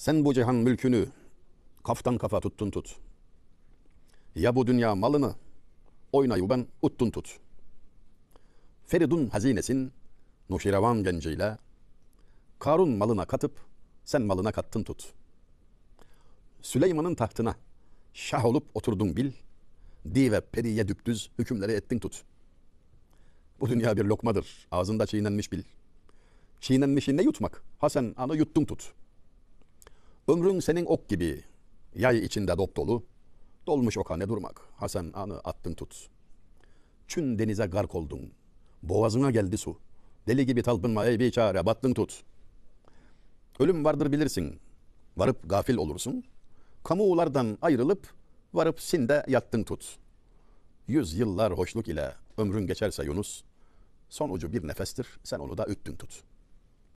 Sen bu cihan mülkünü kaftan kafa tuttun tut. Ya bu dünya malını ben uttun tut. Feridun hazinesin Nuşirevan genciyle Karun malına katıp sen malına kattın tut. Süleyman'ın tahtına şah olup oturdun bil. Di ve periye düptüz hükümleri ettin tut. Bu dünya bir lokmadır. Ağzında çiğnenmiş bil. Çiğnenmişi ne yutmak? Hasan anı yuttun tut.'' Ömrün senin ok gibi, yay içinde dop dolu, dolmuş oka ne durmak, Hasan anı attın tut. Çün denize gark oldun, boğazına geldi su, deli gibi talpınma ey bir battın tut. Ölüm vardır bilirsin, varıp gafil olursun, kamuulardan ayrılıp varıp sinde yattın tut. Yüz yıllar hoşluk ile ömrün geçerse Yunus, son ucu bir nefestir, sen onu da üttün tut.''